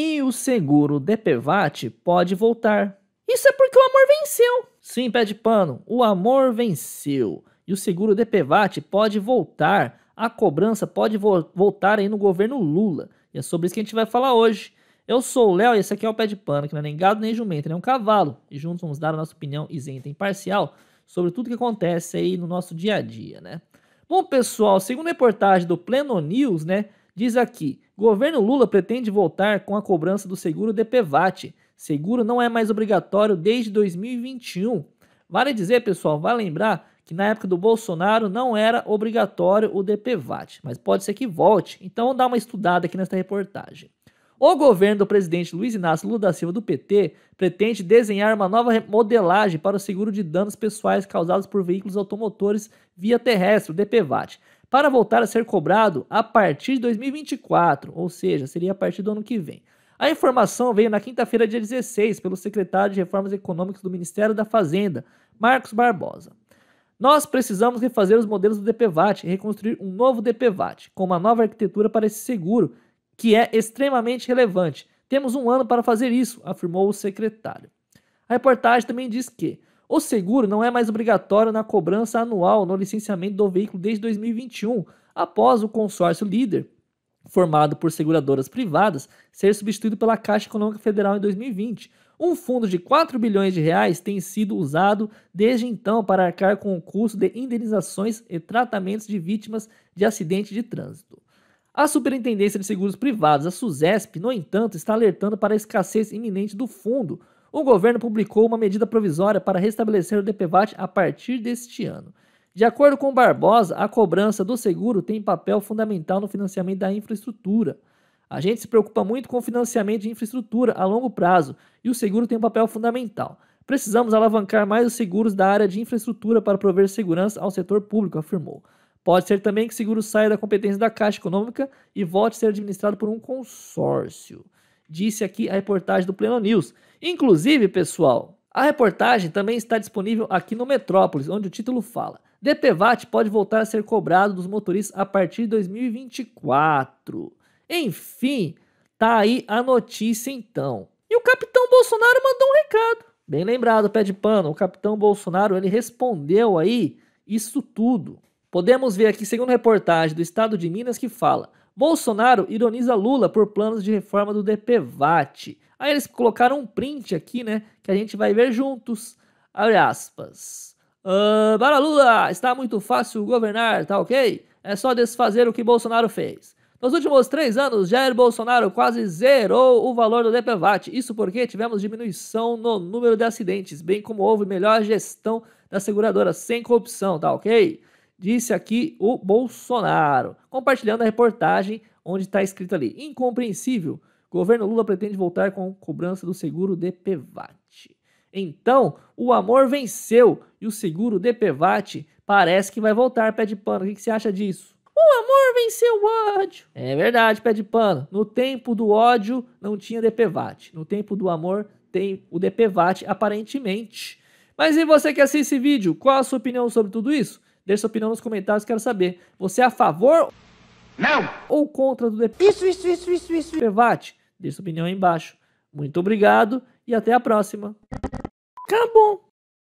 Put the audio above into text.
E o seguro DPVAT pode voltar. Isso é porque o amor venceu. Sim, pé de pano, o amor venceu. E o seguro DPVAT pode voltar. A cobrança pode vo voltar aí no governo Lula. E é sobre isso que a gente vai falar hoje. Eu sou o Léo e esse aqui é o Pé de Pano, que não é nem gado nem jumento, nem é um cavalo. E juntos vamos dar a nossa opinião isenta e imparcial sobre tudo que acontece aí no nosso dia a dia, né? Bom, pessoal, segundo a reportagem do Pleno News, né, diz aqui: Governo Lula pretende voltar com a cobrança do seguro DPVAT. Seguro não é mais obrigatório desde 2021. Vale dizer, pessoal, vale lembrar que na época do Bolsonaro não era obrigatório o DPVAT, mas pode ser que volte. Então dá uma estudada aqui nesta reportagem. O governo do presidente Luiz Inácio Lula da Silva do PT pretende desenhar uma nova modelagem para o seguro de danos pessoais causados por veículos automotores via terrestre, o DPVAT para voltar a ser cobrado a partir de 2024, ou seja, seria a partir do ano que vem. A informação veio na quinta-feira, dia 16, pelo secretário de Reformas Econômicas do Ministério da Fazenda, Marcos Barbosa. Nós precisamos refazer os modelos do DPVAT e reconstruir um novo DPVAT, com uma nova arquitetura para esse seguro, que é extremamente relevante. Temos um ano para fazer isso, afirmou o secretário. A reportagem também diz que o seguro não é mais obrigatório na cobrança anual no licenciamento do veículo desde 2021, após o consórcio líder, formado por seguradoras privadas, ser substituído pela Caixa Econômica Federal em 2020. Um fundo de 4 bilhões de reais tem sido usado desde então para arcar com o custo de indenizações e tratamentos de vítimas de acidente de trânsito. A Superintendência de Seguros Privados, a SUSESP, no entanto, está alertando para a escassez iminente do fundo, o governo publicou uma medida provisória para restabelecer o DPVAT a partir deste ano. De acordo com Barbosa, a cobrança do seguro tem papel fundamental no financiamento da infraestrutura. A gente se preocupa muito com o financiamento de infraestrutura a longo prazo e o seguro tem um papel fundamental. Precisamos alavancar mais os seguros da área de infraestrutura para prover segurança ao setor público, afirmou. Pode ser também que o seguro saia da competência da Caixa Econômica e volte a ser administrado por um consórcio disse aqui a reportagem do Pleno News. Inclusive, pessoal, a reportagem também está disponível aqui no Metrópolis, onde o título fala: DPVAT pode voltar a ser cobrado dos motoristas a partir de 2024. Enfim, tá aí a notícia então. E o capitão Bolsonaro mandou um recado. Bem lembrado, pé de pano, o capitão Bolsonaro ele respondeu aí isso tudo. Podemos ver aqui, segundo reportagem do Estado de Minas, que fala: Bolsonaro ironiza Lula por planos de reforma do DPVAT. Aí eles colocaram um print aqui, né? Que a gente vai ver juntos. Abre aspas. Uh, ah, para Lula, está muito fácil governar, tá ok? É só desfazer o que Bolsonaro fez. Nos últimos três anos, Jair Bolsonaro quase zerou o valor do DPVAT. Isso porque tivemos diminuição no número de acidentes, bem como houve melhor gestão da seguradora sem corrupção, tá ok? disse aqui o Bolsonaro, compartilhando a reportagem onde está escrito ali: incompreensível. Governo Lula pretende voltar com cobrança do seguro DPVAT. Então, o amor venceu e o seguro DPVAT parece que vai voltar, pé de pano. O que, que você acha disso? O amor venceu o ódio. É verdade, pé de pano. No tempo do ódio não tinha DPVAT. No tempo do amor tem o DPVAT, aparentemente. Mas e você que assiste esse vídeo? Qual a sua opinião sobre tudo isso? Deixe sua opinião nos comentários, quero saber. Você é a favor não. ou contra do DP? Isso, isso, isso, isso, isso. Prevate, deixe sua opinião aí embaixo. Muito obrigado e até a próxima. Acabou.